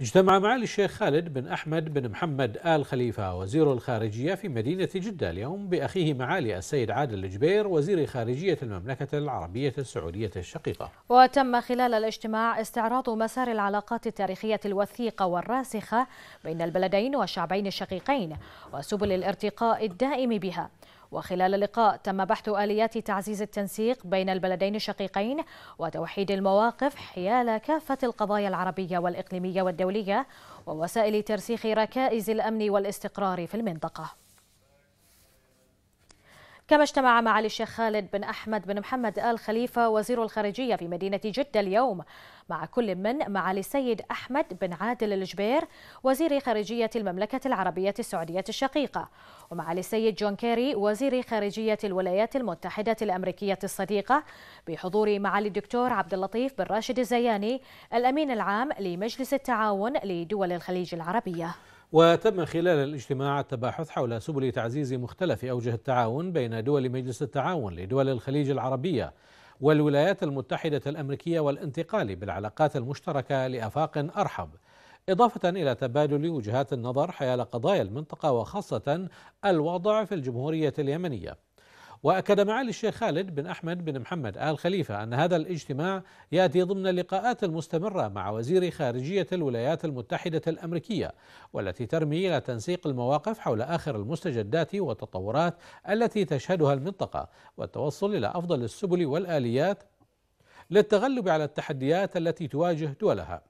اجتمع معالي الشيخ خالد بن أحمد بن محمد آل خليفة وزير الخارجية في مدينة جدة اليوم بأخيه معالي السيد عادل الجبير وزير خارجية المملكة العربية السعودية الشقيقة وتم خلال الاجتماع استعراض مسار العلاقات التاريخية الوثيقة والراسخة بين البلدين والشعبين الشقيقين وسبل الارتقاء الدائم بها وخلال اللقاء تم بحث آليات تعزيز التنسيق بين البلدين الشقيقين وتوحيد المواقف حيال كافة القضايا العربية والإقليمية والدولية ووسائل ترسيخ ركائز الأمن والاستقرار في المنطقة كما اجتمع معالي الشيخ خالد بن أحمد بن محمد آل خليفة وزير الخارجية في مدينة جدة اليوم مع كل من معالي السيد أحمد بن عادل الجبير وزير خارجية المملكة العربية السعودية الشقيقة ومعالي السيد جون كيري وزير خارجية الولايات المتحدة الأمريكية الصديقة بحضور معالي الدكتور عبد اللطيف بن راشد الزياني الأمين العام لمجلس التعاون لدول الخليج العربية وتم خلال الاجتماع التباحث حول سبل تعزيز مختلف أوجه التعاون بين دول مجلس التعاون لدول الخليج العربية والولايات المتحدة الأمريكية والانتقال بالعلاقات المشتركة لأفاق أرحب إضافة إلى تبادل وجهات النظر حيال قضايا المنطقة وخاصة الوضع في الجمهورية اليمنية وأكد معالي الشيخ خالد بن أحمد بن محمد آل خليفة أن هذا الاجتماع يأتي ضمن اللقاءات المستمرة مع وزير خارجية الولايات المتحدة الأمريكية والتي ترمي إلى تنسيق المواقف حول آخر المستجدات والتطورات التي تشهدها المنطقة والتوصل إلى أفضل السبل والآليات للتغلب على التحديات التي تواجه دولها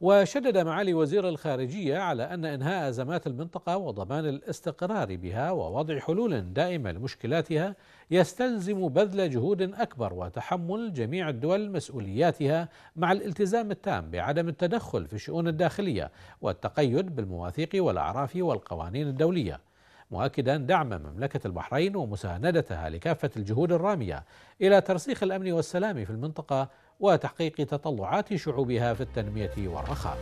وشدد معالي وزير الخارجية على أن إنهاء أزمات المنطقة وضمان الاستقرار بها ووضع حلول دائمة لمشكلاتها يستلزم بذل جهود أكبر وتحمل جميع الدول مسؤولياتها مع الالتزام التام بعدم التدخل في الشؤون الداخلية والتقيد بالمواثيق والأعراف والقوانين الدولية مؤكدا دعم مملكة البحرين ومساندتها لكافة الجهود الرامية إلى ترسيخ الأمن والسلام في المنطقة وتحقيق تطلعات شعوبها في التنميه والرخاء